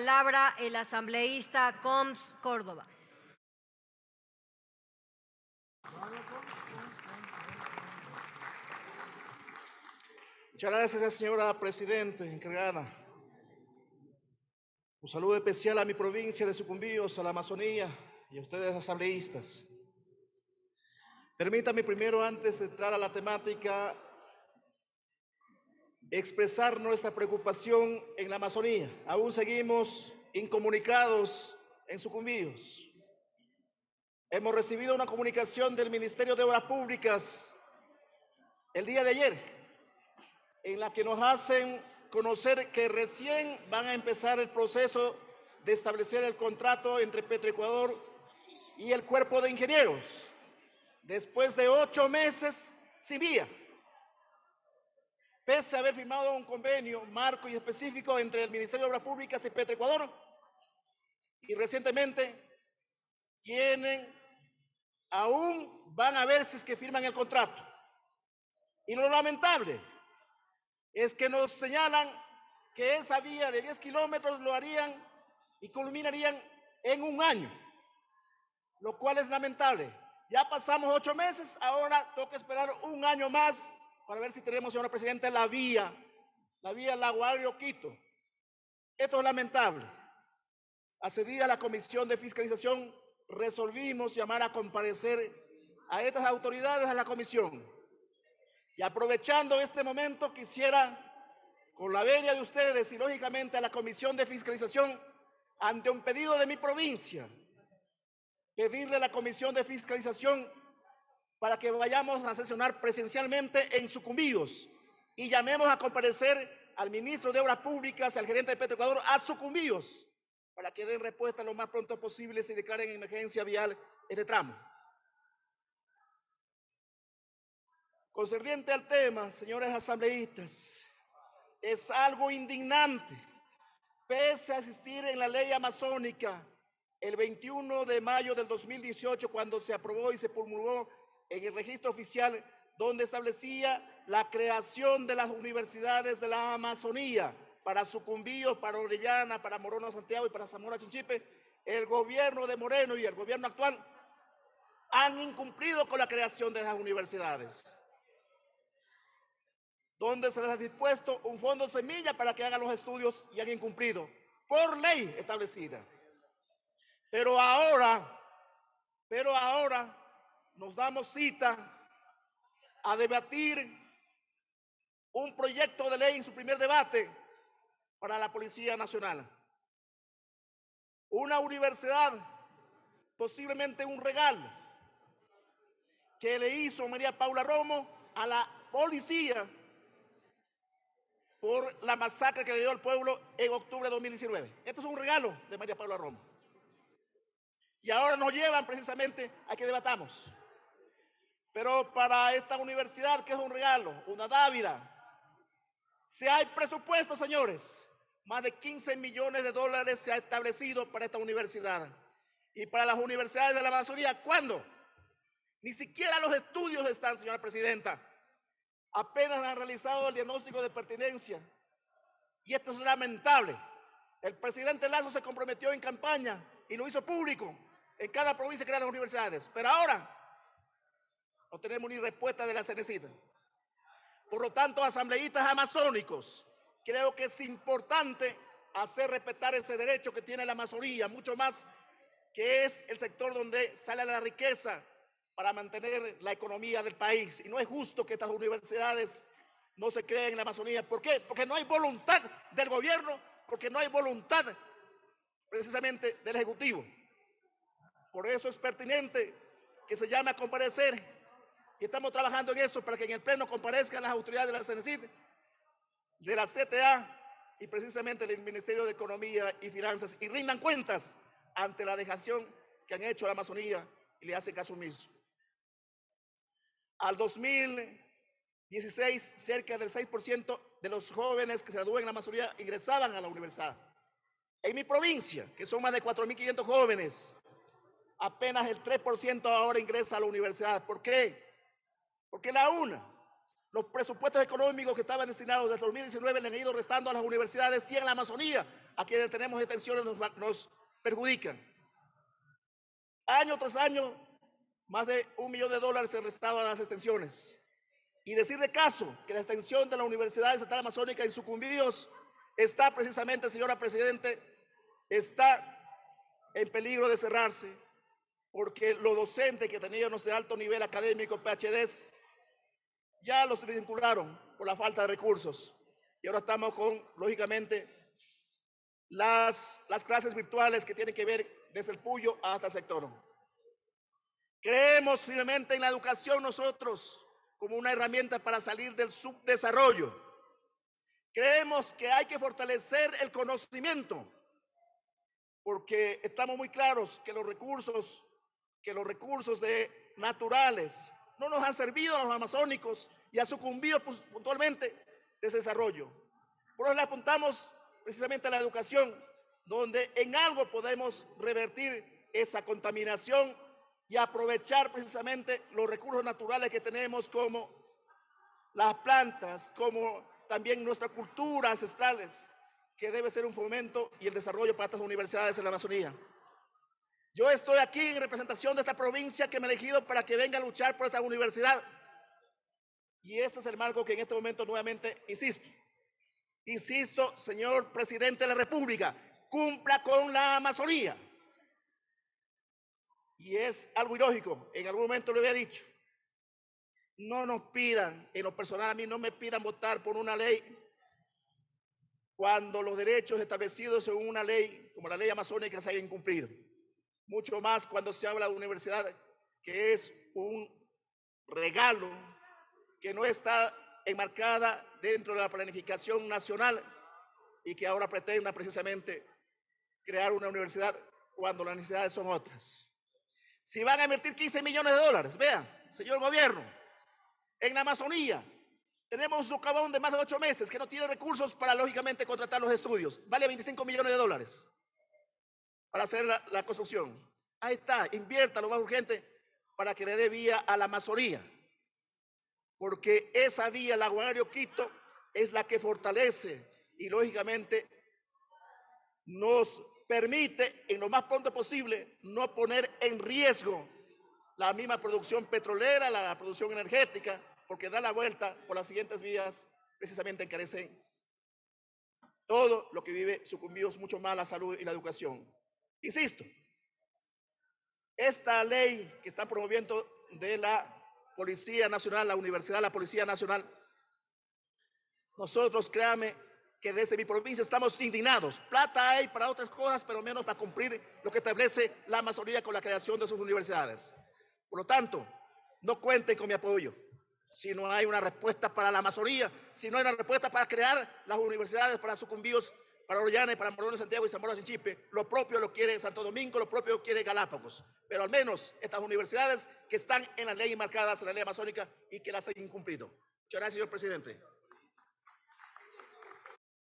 palabra el asambleísta Coms Córdoba. Muchas gracias, señora Presidente, encargada. Un saludo especial a mi provincia de Sucumbíos, a la Amazonía y a ustedes asambleístas. Permítame primero, antes de entrar a la temática, expresar nuestra preocupación en la Amazonía. Aún seguimos incomunicados en sucumbidos. Hemos recibido una comunicación del Ministerio de Obras Públicas el día de ayer, en la que nos hacen conocer que recién van a empezar el proceso de establecer el contrato entre Petroecuador y el cuerpo de ingenieros, después de ocho meses sin vía pese a haber firmado un convenio marco y específico entre el Ministerio de Obras Públicas y Ecuador, y recientemente tienen, aún van a ver si es que firman el contrato. Y lo lamentable es que nos señalan que esa vía de 10 kilómetros lo harían y culminarían en un año, lo cual es lamentable. Ya pasamos ocho meses, ahora toca esperar un año más para ver si tenemos, señora presidente, la vía, la vía agrio Quito. Esto es lamentable. Hace días la Comisión de Fiscalización resolvimos llamar a comparecer a estas autoridades a la comisión. Y aprovechando este momento, quisiera, con la venia de ustedes y lógicamente a la Comisión de Fiscalización, ante un pedido de mi provincia, pedirle a la Comisión de Fiscalización para que vayamos a sesionar presencialmente en Sucumbíos y llamemos a comparecer al ministro de Obras Públicas, y al gerente de Petroecuador, a Sucumbíos, para que den respuesta lo más pronto posible si declaren emergencia vial el este tramo. Concerniente al tema, señores asambleístas, es algo indignante. Pese a asistir en la ley amazónica el 21 de mayo del 2018, cuando se aprobó y se promulgó en el registro oficial donde establecía la creación de las universidades de la Amazonía para Sucumbíos, para Orellana, para Morona Santiago y para Zamora Chinchipe, el gobierno de Moreno y el gobierno actual han incumplido con la creación de esas universidades. Donde se les ha dispuesto un fondo semilla para que hagan los estudios y han incumplido por ley establecida. Pero ahora, pero ahora nos damos cita a debatir un proyecto de ley en su primer debate para la Policía Nacional. Una universidad, posiblemente un regalo, que le hizo María Paula Romo a la policía por la masacre que le dio al pueblo en octubre de 2019. Esto es un regalo de María Paula Romo. Y ahora nos llevan precisamente a que debatamos. Pero para esta universidad, que es un regalo, una dávida, si hay presupuesto, señores, más de 15 millones de dólares se ha establecido para esta universidad. Y para las universidades de la Amazonía, ¿cuándo? Ni siquiera los estudios están, señora presidenta. Apenas han realizado el diagnóstico de pertinencia. Y esto es lamentable. El presidente Lazo se comprometió en campaña y lo hizo público en cada provincia eran las universidades. Pero ahora no tenemos ni respuesta de la Cenecita. Por lo tanto, asambleístas amazónicos, creo que es importante hacer respetar ese derecho que tiene la Amazonía, mucho más que es el sector donde sale la riqueza para mantener la economía del país. Y no es justo que estas universidades no se creen en la Amazonía. ¿Por qué? Porque no hay voluntad del gobierno, porque no hay voluntad precisamente del Ejecutivo. Por eso es pertinente que se llame a comparecer estamos trabajando en eso para que en el pleno comparezcan las autoridades de la CENECID, de la CTA y precisamente el Ministerio de Economía y Finanzas y rindan cuentas ante la dejación que han hecho a la Amazonía y le hacen caso omiso. Al 2016, cerca del 6% de los jóvenes que se gradúan en la Amazonía ingresaban a la universidad. En mi provincia, que son más de 4.500 jóvenes, apenas el 3% ahora ingresa a la universidad. ¿Por qué? Porque la una, los presupuestos económicos que estaban destinados desde 2019 le han ido restando a las universidades y en la Amazonía, a quienes tenemos extensiones nos, perjudican. Año tras año, más de un millón de dólares se restaban a las extensiones. Y decir de caso que la extensión de la Universidad Estatal Amazónica en sucumbidos está precisamente, señora Presidente, está en peligro de cerrarse porque los docentes que teníamos de alto nivel académico, PhDs, ya los vincularon por la falta de recursos. Y ahora estamos con, lógicamente, las, las clases virtuales que tienen que ver desde el Puyo hasta el sector. Creemos firmemente en la educación nosotros como una herramienta para salir del subdesarrollo. Creemos que hay que fortalecer el conocimiento porque estamos muy claros que los recursos, que los recursos de naturales no nos han servido a los amazónicos y ha sucumbido puntualmente de ese desarrollo. Por eso le apuntamos precisamente a la educación, donde en algo podemos revertir esa contaminación y aprovechar precisamente los recursos naturales que tenemos como las plantas, como también nuestra cultura ancestrales, que debe ser un fomento y el desarrollo para estas universidades en la Amazonía. Yo estoy aquí en representación de esta provincia que me ha elegido para que venga a luchar por esta universidad. Y ese es el marco que en este momento nuevamente insisto. Insisto, señor presidente de la República, cumpla con la Amazonía. Y es algo ilógico, en algún momento lo había dicho. No nos pidan, en lo personal a mí no me pidan votar por una ley cuando los derechos establecidos según una ley como la ley amazónica se hayan cumplido. Mucho más cuando se habla de universidad, que es un regalo que no está enmarcada dentro de la planificación nacional y que ahora pretenda precisamente crear una universidad cuando las necesidades son otras. Si van a invertir 15 millones de dólares, vean, señor gobierno, en la Amazonía tenemos un socavón de más de ocho meses que no tiene recursos para lógicamente contratar los estudios, vale 25 millones de dólares para hacer la, construcción. Ahí está, invierta lo más urgente para que le dé vía a la masoría. Porque esa vía, la Guanario Quito, es la que fortalece y lógicamente nos permite en lo más pronto posible no poner en riesgo la misma producción petrolera, la, producción energética, porque da la vuelta por las siguientes vías, precisamente encarecen todo lo que vive sucumbidos mucho más la salud y la educación. Insisto, esta ley que están promoviendo de la Policía Nacional, la Universidad de la Policía Nacional, nosotros, créame, que desde mi provincia estamos indignados. Plata hay para otras cosas, pero menos para cumplir lo que establece la mayoría con la creación de sus universidades. Por lo tanto, no cuenten con mi apoyo. Si no hay una respuesta para la masonía, si no hay una respuesta para crear las universidades para sucumbidos para Orellana y para Morón Santiago y San en Chipe, Lo propio lo quiere Santo Domingo, lo propio lo quiere Galápagos. Pero al menos estas universidades que están en la ley marcadas en la ley amazónica y que las han incumplido. Muchas gracias, señor presidente.